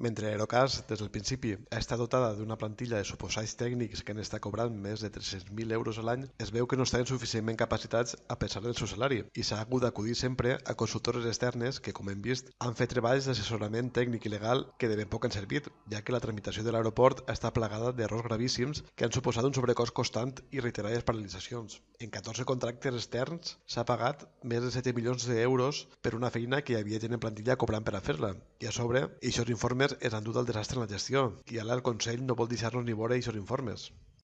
Mentre Aerocars, des del principi, ha estat dotada d'una plantilla de suposats tècnics que n'està cobrant més de 300.000 euros a l'any, es veu que no estaven suficientment capacitats a pesar del seu salari i s'ha hagut d'acudir sempre a consultores externes que, com hem vist, han fet treballs d'assessorament tècnic i legal que de ben poc han servit, ja que la tramitació de l'aeroport està plagada d'errors gravíssims que han suposat un sobrecost constant i reiterades paralitzacions. En 14 contractes externs s'ha pagat més de 7 milions d'euros per una feina que hi havia tenen plantilla cobrant per a fer-la. I a sobre, aquests informes es, es endut al desastre en la gestió i ara el Consell no vol deixar nos ni veure aquests informes.